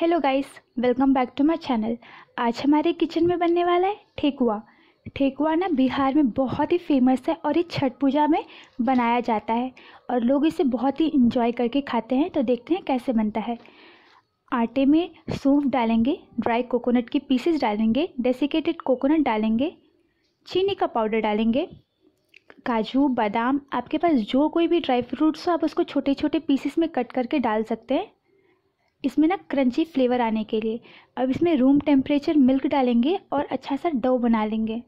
hello guys welcome back to my channel आज हमारे kitchen में बनने वाला है ठेकुआ ठेकुआ ना बिहार में बहुत ही फेमस है और ये छठ पूजा में बनाया जाता है और लोग इसे बहुत ही इंजॉय करके खाते हैं तो देखते हैं कैसे बनता है आटे में सूप डालेंगे ड्राई कोकोनट की पीसेस डालेंगे डेसिकेटेड कोकोनट डालेंगे चीनी का पाउडर डालेंगे काजू बादाम आपके पास जो कोई भी ड्राई फ्रूट्स हो आप उसको छोटे छोटे पीसेस में कट करके डाल सकते हैं इसमें ना क्रंची फ्लेवर आने के लिए अब इसमें रूम टेम्परेचर मिल्क डालेंगे और अच्छा सा डव बना लेंगे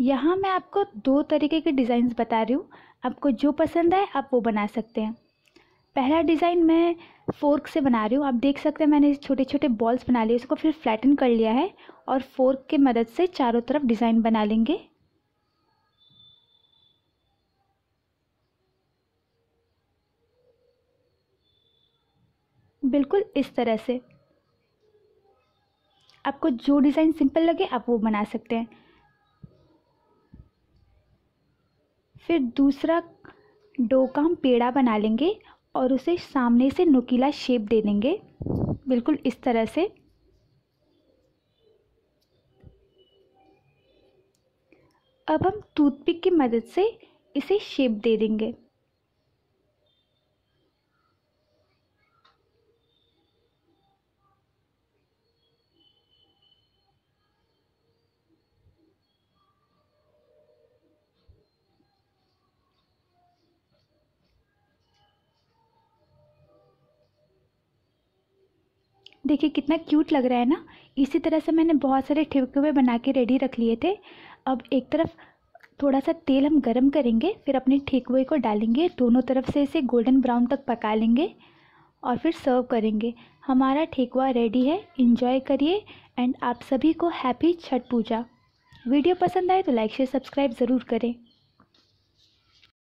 यहाँ मैं आपको दो तरीके के डिज़ाइंस बता रही हूँ आपको जो पसंद आए आप वो बना सकते हैं पहला डिज़ाइन मैं फ़ोर्क से बना रही हूँ आप देख सकते हैं मैंने छोटे छोटे बॉल्स बना लिए उसको फिर फ्लैटन कर लिया है और फोर्क के मदद से चारों तरफ डिज़ाइन बना लेंगे बिल्कुल इस तरह से आपको जो डिज़ाइन सिंपल लगे आप वो बना सकते हैं फिर दूसरा डो का हम पेड़ा बना लेंगे और उसे सामने से नुकीला शेप दे देंगे बिल्कुल इस तरह से अब हम टूथपिक की मदद से इसे शेप दे देंगे देखिए कितना क्यूट लग रहा है ना इसी तरह से मैंने बहुत सारे ठिपके बना के रेडी रख लिए थे अब एक तरफ थोड़ा सा तेल हम गरम करेंगे फिर अपने ठेकुए को डालेंगे दोनों तरफ से इसे गोल्डन ब्राउन तक पका लेंगे और फिर सर्व करेंगे हमारा ठेकुआ रेडी है इन्जॉय करिए एंड आप सभी को हैप्पी छठ पूजा वीडियो पसंद आए तो लाइक शेयर सब्सक्राइब ज़रूर करें